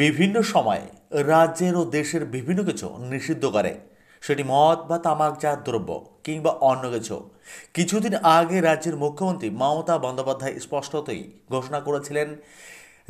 বিভিন্ন সময়ে রাজ্যের ও দেশের বিভিন্ন কিছু নিষিদ্ধ করে সেটি মদ বা তামাকজাত দ্রব্য কিংবা অন্য কিছু কিছুদিন আগে রাজ্যের মুখ্যমন্ত্রী মমতা বন্দ্যোপাধ্যায় স্পষ্টতই ঘোষণা করেছিলেন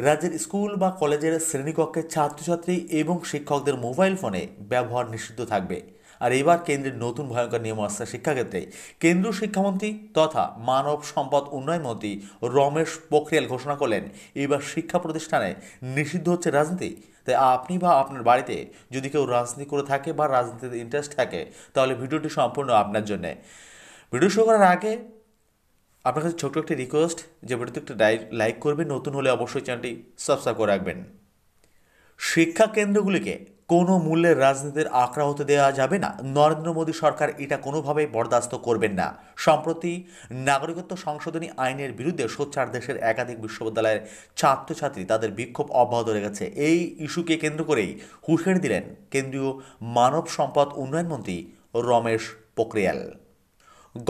রাজ্যের স্কুল বা কলেজের শ্রেণীকক্ষে ছাত্রছাত্রী এবং শিক্ষকদের মোবাইল ফোনে ব্যবহার নিষিদ্ধ থাকবে আর এবার কেন্দ্রের নতুন ভয়ঙ্কর নিয়ম আসছে শিক্ষাক্ষেত্রে কেন্দ্রীয় শিক্ষামন্ত্রী তথা মানব সম্পদ উন্নয়ন মন্ত্রী রমেশ পোখরিয়াল ঘোষণা করলেন এবার শিক্ষা প্রতিষ্ঠানে নিষিদ্ধ হচ্ছে রাজনীতি তাই আপনি বা আপনার বাড়িতে যদি কেউ রাজনীতি করে থাকে বা রাজনীতিতে ইন্টারেস্ট থাকে তাহলে ভিডিওটি সম্পূর্ণ আপনার জন্যে ভিডিও শো করার আগে আপনার কাছে ছোট্ট একটি রিকোয়েস্ট যে ভিডিওতে একটা লাইক করবেন নতুন হলে অবশ্যই চ্যানেলটি সাবস্ক্রাইব করে রাখবেন শিক্ষা কেন্দ্রগুলিকে কোনো মূল্যের রাজনীতির আঁকড়া হতে দেওয়া যাবে না নরেন্দ্র মোদী সরকার এটা কোনোভাবেই বরদাস্ত করবেন না সম্প্রতি নাগরিকত্ব সংশোধনী আইনের বিরুদ্ধে সোচ্চার দেশের একাধিক বিশ্ববিদ্যালয়ের ছাত্রছাত্রী তাদের বিক্ষোভ অব্যাহত রেখেছে এই ইস্যুকে কেন্দ্র করেই হুঁশিয়ারি দিলেন কেন্দ্রীয় মানব সম্পদ উন্নয়ন মন্ত্রী রমেশ পোখরিয়াল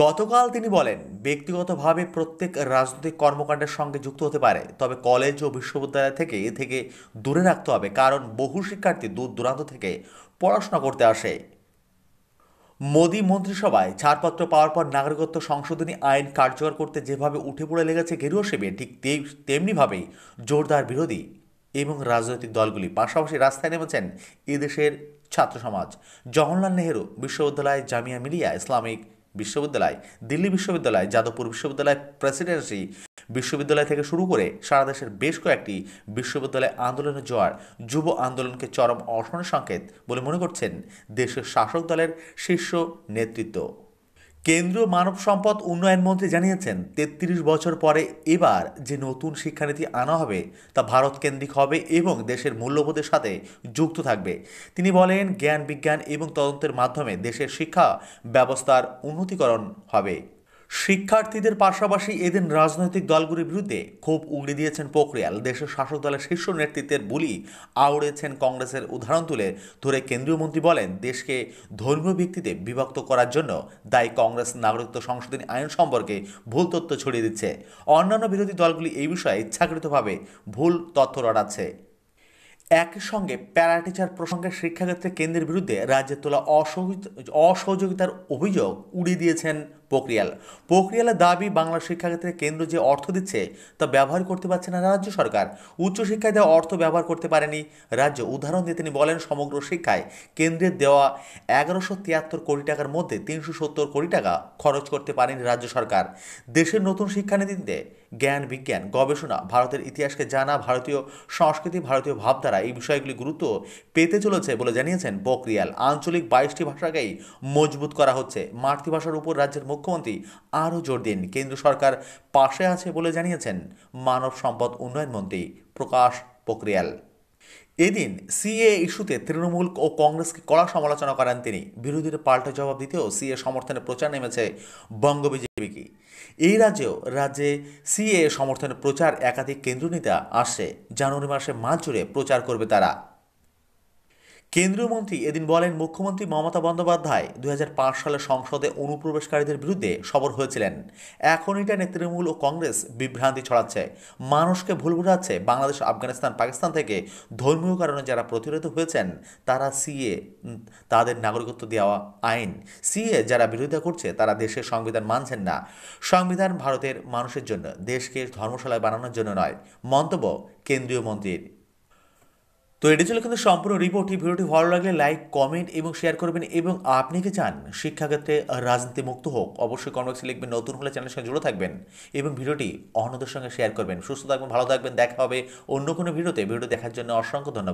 গতকাল তিনি বলেন ব্যক্তিগতভাবে প্রত্যেক রাজনৈতিক কর্মকাণ্ডের সঙ্গে যুক্ত হতে পারে তবে কলেজ ও বিশ্ববিদ্যালয় থেকে এ থেকে দূরে রাখতে হবে কারণ বহু শিক্ষার্থী দূর দূরান্ত থেকে পড়াশোনা করতে আসে মোদী মন্ত্রিসভায় ছাড়পত্র পাওয়ার পর নাগরিকত্ব সংশোধনী আইন কার্যকর করতে যেভাবে উঠে পড়ে লেগেছে গেরুয় সেবে ঠিক তেমনিভাবেই জোরদার বিরোধী এবং রাজনৈতিক দলগুলি পাশাপাশি রাস্তায় নেমেছেন এদেশের ছাত্র সমাজ জওহরলাল নেহেরু বিশ্ববিদ্যালয় জামিয়া মিলিয়া ইসলামিক বিশ্ববিদ্যালয় দিল্লি বিশ্ববিদ্যালয় যাদবপুর বিশ্ববিদ্যালয় প্রেসিডেন্সি বিশ্ববিদ্যালয় থেকে শুরু করে সারা দেশের বেশ কয়েকটি বিশ্ববিদ্যালয় আন্দোলনের জোয়ার যুব আন্দোলনকে চরম অসন সংকেত বলে মনে করছেন দেশের শাসক দলের শীর্ষ নেতৃত্ব কেন্দ্রীয় মানব সম্পদ উন্নয়ন মন্ত্রী জানিয়েছেন তেত্রিশ বছর পরে এবার যে নতুন শিক্ষানীতি আনা হবে তা ভারত কেন্দ্রিক হবে এবং দেশের মূল্যবোধের সাথে যুক্ত থাকবে তিনি বলেন জ্ঞান বিজ্ঞান এবং তদন্তের মাধ্যমে দেশের শিক্ষা ব্যবস্থার উন্নতিকরণ হবে শিক্ষার্থীদের পাশাপাশি এদিন রাজনৈতিক দলগুলির বিরুদ্ধে খুব উগড়ে দিয়েছেন পোখরিয়াল দেশের শাসক দলের শীর্ষ নেতৃত্বের বুলি আওড়েছেন কংগ্রেসের উদাহরণ তুলে ধরে কেন্দ্রীয় মন্ত্রী বলেন দেশকে ধর্মীয় ভিত্তিতে বিভক্ত করার জন্য দায়ী কংগ্রেস নাগরিকত্ব সংশোধনী আইন সম্পর্কে ভুল তথ্য ছড়িয়ে দিচ্ছে অন্যান্য বিরোধী দলগুলি এই বিষয়ে ইচ্ছাকৃতভাবে ভুল তথ্য রটাচ্ছে একই সঙ্গে প্যারাটিচার প্রসঙ্গে শিক্ষাক্ষেত্রে কেন্দ্রের বিরুদ্ধে রাজ্যের তোলা অসহযোগিতার অভিযোগ উড়িয়ে দিয়েছেন প্রক্রিয়াল প্রক্রিয়ালের দাবি বাংলা শিক্ষাক্ষেত্রে কেন্দ্র যে অর্থ দিচ্ছে তা ব্যবহার করতে পারছে না রাজ্য সরকার উচ্চশিক্ষায় দেওয়া অর্থ ব্যবহার করতে পারেনি রাজ্য উদাহরণ দিয়ে তিনি বলেন সমগ্র শিক্ষায় কেন্দ্রের দেওয়া এগারোশো তিয়াত্তর কোটি টাকার মধ্যে তিনশো সত্তর কোটি টাকা খরচ করতে পারেনি রাজ্য সরকার দেশের নতুন শিক্ষানীতিতে জ্ঞান বিজ্ঞান গবেষণা ভারতের ইতিহাসকে জানা ভারতীয় সংস্কৃতি ভারতীয় ভাবধারা এই বিষয়গুলি গুরুত্ব পেতে চলেছে বলে জানিয়েছেন বকরিয়াল আঞ্চলিক বাইশটি ভাষাকেই মজবুত করা হচ্ছে মাতৃভাষার উপর রাজ্যের মুখ্যমন্ত্রী আরও জোর দিন কেন্দ্র সরকার পাশে আছে বলে জানিয়েছেন মানব সম্পদ উন্নয়ন মন্ত্রী প্রকাশ পোখরিয়াল এদিন সিএ ইস্যুতে তৃণমূল ও কংগ্রেসকে কড়া সমালোচনা করেন তিনি বিরোধীদের পাল্টা জবাব দিতেও সিএ সমর্থনে প্রচার নেমেছে বঙ্গ বিজেপিকে এই রাজ্যেও রাজ্যে সিএ সমর্থনে প্রচার একাধিক কেন্দ্র নেতা আসছে জানুয়ারি মাসে মাঝ জুড়ে প্রচার করবে তারা কেন্দ্রীয় মন্ত্রী এদিন বলেন মুখ্যমন্ত্রী মমতা বন্দ্যোপাধ্যায় দু সালে সংসদে অনুপ্রবেশকারীদের বিরুদ্ধে সবর হয়েছিলেন এখন এটা তৃণমূল ও কংগ্রেস বিভ্রান্তি ছড়াচ্ছে মানুষকে ভুল বোঝাচ্ছে বাংলাদেশ আফগানিস্তান পাকিস্তান থেকে ধর্মীয় কারণে যারা প্রতিরোধ হয়েছেন তারা সিএ তাদের নাগরিকত্ব দেওয়া আইন সিএ যারা বিরোধিতা করছে তারা দেশের সংবিধান মানছেন না সংবিধান ভারতের মানুষের জন্য দেশকে ধর্মশালায় বানানোর জন্য নয় মন্তব্য কেন্দ্রীয় মন্ত্রীর তো এটি ছিল কিন্তু সম্পূর্ণ রিপোর্ট এই ভিডিওটি ভালো লাগলে লাইক কমেন্ট এবং শেয়ার করবেন এবং আপনি কি চান শিক্ষাক্ষেত্রে রাজনীতি মুক্ত হোক অবশ্যই কমেন্টসে লিখবেন নতুন হলে চ্যানেলের সঙ্গে জুড়ে থাকবেন এবং ভিডিওটি অন্যদের সঙ্গে শেয়ার করবেন সুস্থ থাকবেন ভালো থাকবেন দেখা হবে অন্য কোনো ভিডিওতে ভিডিও দেখার জন্য অসংখ্য ধন্যবাদ